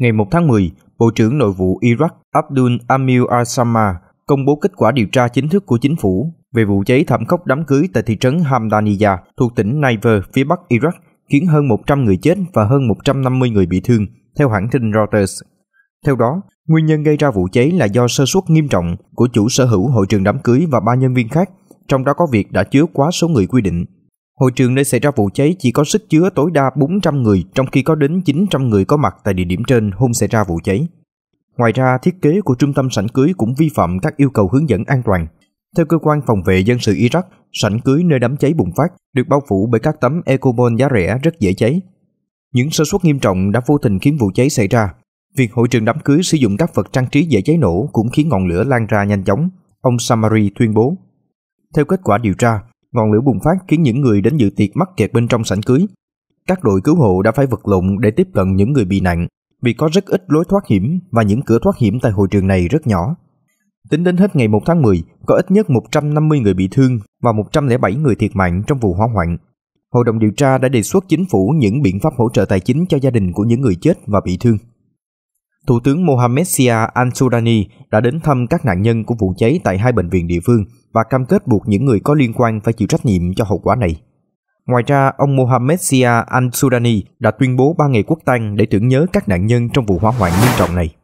Ngày 1 tháng 10, Bộ trưởng Nội vụ Iraq Abdul Amil al-Samma công bố kết quả điều tra chính thức của chính phủ về vụ cháy thảm khốc đám cưới tại thị trấn Hamdaniya thuộc tỉnh Niver, phía bắc Iraq, khiến hơn 100 người chết và hơn 150 người bị thương, theo hãng tin Reuters. Theo đó, nguyên nhân gây ra vụ cháy là do sơ suất nghiêm trọng của chủ sở hữu hội trường đám cưới và ba nhân viên khác, trong đó có việc đã chứa quá số người quy định Hội trường nơi xảy ra vụ cháy chỉ có sức chứa tối đa 400 người, trong khi có đến 900 người có mặt tại địa điểm trên hôm xảy ra vụ cháy. Ngoài ra, thiết kế của trung tâm sảnh cưới cũng vi phạm các yêu cầu hướng dẫn an toàn. Theo cơ quan phòng vệ dân sự Iraq, sảnh cưới nơi đám cháy bùng phát được bao phủ bởi các tấm ecobon giá rẻ rất dễ cháy. Những sơ suất nghiêm trọng đã vô tình khiến vụ cháy xảy ra. Việc hội trường đám cưới sử dụng các vật trang trí dễ cháy nổ cũng khiến ngọn lửa lan ra nhanh chóng, ông Samari tuyên bố. Theo kết quả điều tra, ngọn lửa bùng phát khiến những người đến dự tiệc mắc kẹt bên trong sảnh cưới. Các đội cứu hộ đã phải vật lộn để tiếp cận những người bị nạn, vì có rất ít lối thoát hiểm và những cửa thoát hiểm tại hội trường này rất nhỏ. Tính đến hết ngày 1 tháng 10, có ít nhất 150 người bị thương và 107 người thiệt mạng trong vụ hỏa hoạn. Hội đồng điều tra đã đề xuất chính phủ những biện pháp hỗ trợ tài chính cho gia đình của những người chết và bị thương. Thủ tướng Mohamed Sia Al-Sudani đã đến thăm các nạn nhân của vụ cháy tại hai bệnh viện địa phương và cam kết buộc những người có liên quan phải chịu trách nhiệm cho hậu quả này. Ngoài ra, ông Mohamed Sia Al-Sudani đã tuyên bố ba ngày quốc tang để tưởng nhớ các nạn nhân trong vụ hỏa hoạn nghiêm trọng này.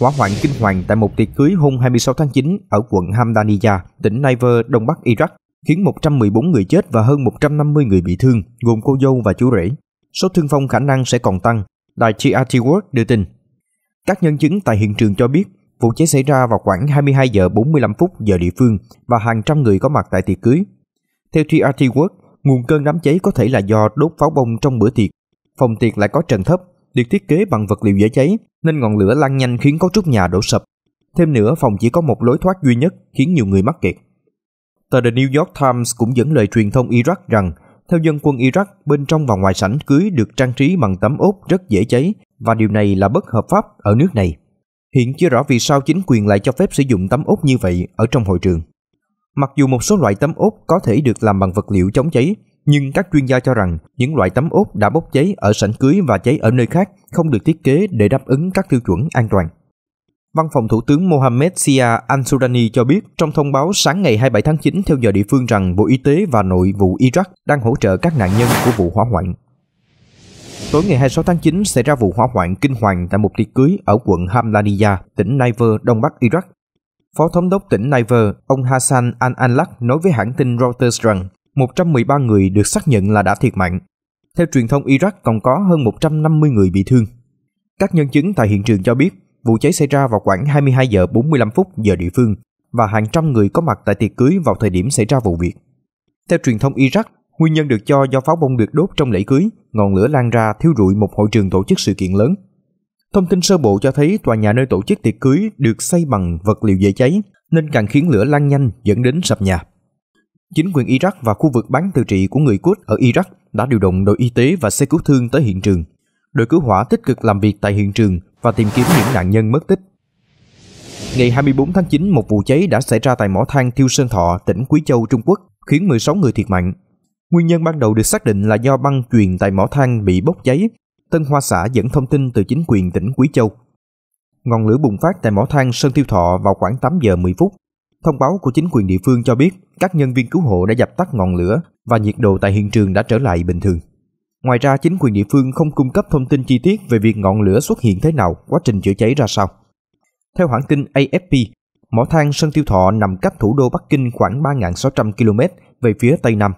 Hỏa hoạn kinh hoàng tại một tiệc cưới hôm 26 tháng 9 ở quận Hamdaniya, tỉnh Niver, đông bắc Iraq, khiến 114 người chết và hơn 150 người bị thương, gồm cô dâu và chú rể. Số thương vong khả năng sẽ còn tăng đài TRT World đưa tin. Các nhân chứng tại hiện trường cho biết, vụ cháy xảy ra vào khoảng 22 giờ 45 phút giờ địa phương và hàng trăm người có mặt tại tiệc cưới. Theo TRT World, nguồn cơn đám cháy có thể là do đốt pháo bông trong bữa tiệc. Phòng tiệc lại có trần thấp, được thiết kế bằng vật liệu dễ cháy nên ngọn lửa lan nhanh khiến cấu trúc nhà đổ sập. Thêm nữa, phòng chỉ có một lối thoát duy nhất khiến nhiều người mắc kẹt. Tờ The New York Times cũng dẫn lời truyền thông Iraq rằng theo dân quân Iraq, bên trong và ngoài sảnh cưới được trang trí bằng tấm ốp rất dễ cháy và điều này là bất hợp pháp ở nước này. Hiện chưa rõ vì sao chính quyền lại cho phép sử dụng tấm ốp như vậy ở trong hội trường. Mặc dù một số loại tấm ốp có thể được làm bằng vật liệu chống cháy, nhưng các chuyên gia cho rằng những loại tấm ốp đã bốc cháy ở sảnh cưới và cháy ở nơi khác không được thiết kế để đáp ứng các tiêu chuẩn an toàn. Văn phòng Thủ tướng Mohamed Sia Ansudani cho biết trong thông báo sáng ngày 27 tháng 9 theo giờ địa phương rằng Bộ Y tế và Nội vụ Iraq đang hỗ trợ các nạn nhân của vụ hỏa hoạn. Tối ngày 26 tháng 9 xảy ra vụ hỏa hoạn kinh hoàng tại một tiệc cưới ở quận Hamdaniya, tỉnh Niver, đông bắc Iraq. Phó Thống đốc tỉnh Niver, ông Hassan Al-Anlak nói với hãng tin Reuters rằng 113 người được xác nhận là đã thiệt mạng. Theo truyền thông Iraq còn có hơn 150 người bị thương. Các nhân chứng tại hiện trường cho biết vụ cháy xảy ra vào khoảng 22 giờ 45 phút giờ địa phương và hàng trăm người có mặt tại tiệc cưới vào thời điểm xảy ra vụ việc. Theo truyền thông Iraq, nguyên nhân được cho do pháo bông được đốt trong lễ cưới, ngọn lửa lan ra thiêu rụi một hội trường tổ chức sự kiện lớn. Thông tin sơ bộ cho thấy tòa nhà nơi tổ chức tiệc cưới được xây bằng vật liệu dễ cháy nên càng khiến lửa lan nhanh dẫn đến sập nhà. Chính quyền Iraq và khu vực bán tự trị của người Quốc ở Iraq đã điều động đội y tế và xe cứu thương tới hiện trường đội cứu hỏa tích cực làm việc tại hiện trường và tìm kiếm những nạn nhân mất tích. Ngày 24 tháng 9, một vụ cháy đã xảy ra tại mỏ than Thiêu Sơn Thọ, tỉnh Quý Châu, Trung Quốc, khiến 16 người thiệt mạng. Nguyên nhân ban đầu được xác định là do băng truyền tại mỏ than bị bốc cháy. Tân Hoa xã dẫn thông tin từ chính quyền tỉnh Quý Châu. Ngọn lửa bùng phát tại mỏ than Sơn Thiêu Thọ vào khoảng 8 giờ 10 phút. Thông báo của chính quyền địa phương cho biết các nhân viên cứu hộ đã dập tắt ngọn lửa và nhiệt độ tại hiện trường đã trở lại bình thường. Ngoài ra, chính quyền địa phương không cung cấp thông tin chi tiết về việc ngọn lửa xuất hiện thế nào, quá trình chữa cháy ra sao. Theo hãng tin AFP, mỏ than Sơn Tiêu Thọ nằm cách thủ đô Bắc Kinh khoảng 3.600 km về phía Tây Nam.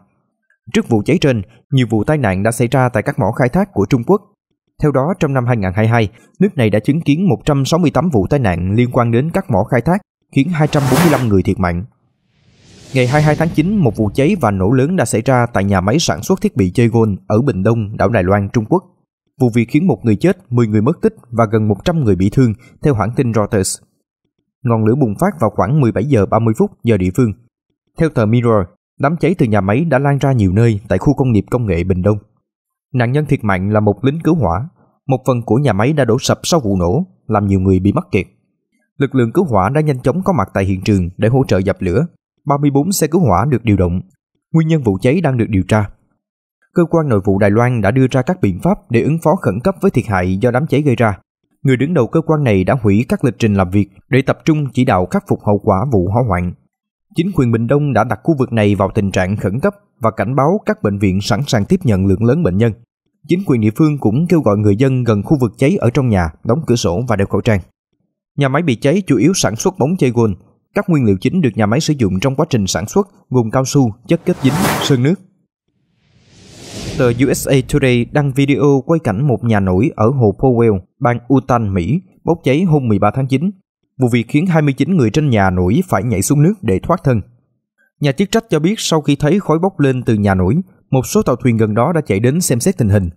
Trước vụ cháy trên, nhiều vụ tai nạn đã xảy ra tại các mỏ khai thác của Trung Quốc. Theo đó, trong năm 2022, nước này đã chứng kiến 168 vụ tai nạn liên quan đến các mỏ khai thác, khiến 245 người thiệt mạng. Ngày 22 tháng 9, một vụ cháy và nổ lớn đã xảy ra tại nhà máy sản xuất thiết bị chơi gôn ở Bình Đông, đảo Đài Loan, Trung Quốc. Vụ việc khiến một người chết, 10 người mất tích và gần 100 người bị thương, theo hãng tin Reuters. Ngọn lửa bùng phát vào khoảng 17 giờ 30 phút giờ địa phương. Theo tờ Mirror, đám cháy từ nhà máy đã lan ra nhiều nơi tại khu công nghiệp công nghệ Bình Đông. Nạn nhân thiệt mạng là một lính cứu hỏa. Một phần của nhà máy đã đổ sập sau vụ nổ, làm nhiều người bị mắc kẹt. Lực lượng cứu hỏa đã nhanh chóng có mặt tại hiện trường để hỗ trợ dập lửa 34 xe cứu hỏa được điều động. Nguyên nhân vụ cháy đang được điều tra. Cơ quan nội vụ Đài Loan đã đưa ra các biện pháp để ứng phó khẩn cấp với thiệt hại do đám cháy gây ra. Người đứng đầu cơ quan này đã hủy các lịch trình làm việc để tập trung chỉ đạo khắc phục hậu quả vụ hỏa hoạn. Chính quyền Bình Đông đã đặt khu vực này vào tình trạng khẩn cấp và cảnh báo các bệnh viện sẵn sàng tiếp nhận lượng lớn bệnh nhân. Chính quyền địa phương cũng kêu gọi người dân gần khu vực cháy ở trong nhà đóng cửa sổ và đeo khẩu trang. Nhà máy bị cháy chủ yếu sản xuất bóng chơi golf các nguyên liệu chính được nhà máy sử dụng trong quá trình sản xuất gồm cao su, chất kết dính, sơn nước. Tờ USA Today đăng video quay cảnh một nhà nổi ở hồ Powell, bang Utah, Mỹ, bốc cháy hôm 13 tháng 9. Vụ việc khiến 29 người trên nhà nổi phải nhảy xuống nước để thoát thân. Nhà chức trách cho biết sau khi thấy khói bốc lên từ nhà nổi, một số tàu thuyền gần đó đã chạy đến xem xét tình hình.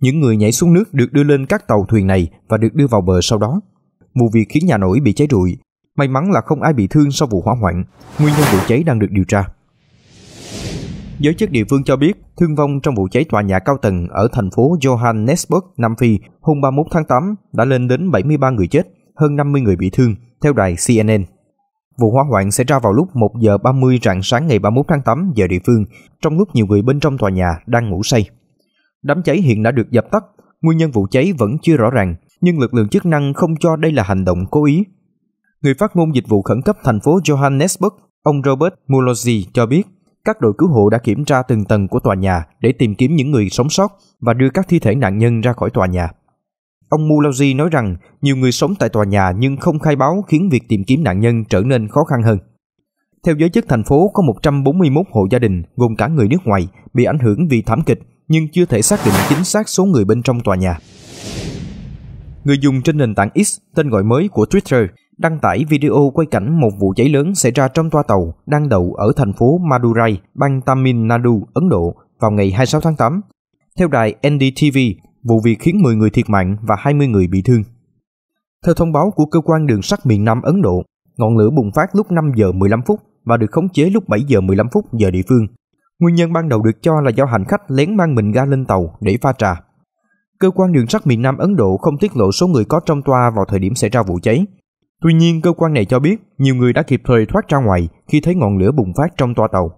Những người nhảy xuống nước được đưa lên các tàu thuyền này và được đưa vào bờ sau đó. Vụ việc khiến nhà nổi bị cháy rụi May mắn là không ai bị thương sau vụ hỏa hoạn. Nguyên nhân vụ cháy đang được điều tra. Giới chức địa phương cho biết, thương vong trong vụ cháy tòa nhà cao tầng ở thành phố Johannesburg, Nam Phi hôm 31 tháng 8 đã lên đến 73 người chết, hơn 50 người bị thương, theo đài CNN. Vụ hỏa hoạn xảy ra vào lúc 1 giờ 30 rạng sáng ngày 31 tháng 8 giờ địa phương, trong lúc nhiều người bên trong tòa nhà đang ngủ say. Đám cháy hiện đã được dập tắt, nguyên nhân vụ cháy vẫn chưa rõ ràng, nhưng lực lượng chức năng không cho đây là hành động cố ý Người phát ngôn dịch vụ khẩn cấp thành phố Johannesburg, ông Robert Mulozzi cho biết, các đội cứu hộ đã kiểm tra từng tầng của tòa nhà để tìm kiếm những người sống sót và đưa các thi thể nạn nhân ra khỏi tòa nhà. Ông Mulozzi nói rằng nhiều người sống tại tòa nhà nhưng không khai báo khiến việc tìm kiếm nạn nhân trở nên khó khăn hơn. Theo giới chức thành phố, có 141 hộ gia đình, gồm cả người nước ngoài, bị ảnh hưởng vì thảm kịch nhưng chưa thể xác định chính xác số người bên trong tòa nhà. Người dùng trên nền tảng X, tên gọi mới của Twitter, đăng tải video quay cảnh một vụ cháy lớn xảy ra trong toa tàu đang đậu ở thành phố Madurai, bang Tamil Nadu, Ấn Độ vào ngày 26 tháng 8. Theo đài NDTV, vụ việc khiến 10 người thiệt mạng và 20 người bị thương. Theo thông báo của cơ quan đường sắt miền Nam Ấn Độ, ngọn lửa bùng phát lúc 5 giờ 15 phút và được khống chế lúc 7 giờ 15 phút giờ địa phương. Nguyên nhân ban đầu được cho là do hành khách lén mang mình ga lên tàu để pha trà. Cơ quan đường sắt miền Nam Ấn Độ không tiết lộ số người có trong toa vào thời điểm xảy ra vụ cháy, Tuy nhiên, cơ quan này cho biết nhiều người đã kịp thời thoát ra ngoài khi thấy ngọn lửa bùng phát trong toa tàu.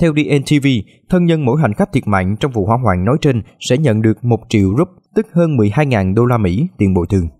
Theo DNTV, thân nhân mỗi hành khách thiệt mạng trong vụ hỏa hoạn nói trên sẽ nhận được 1 triệu rúp, tức hơn 12.000 đô la Mỹ tiền bồi thường.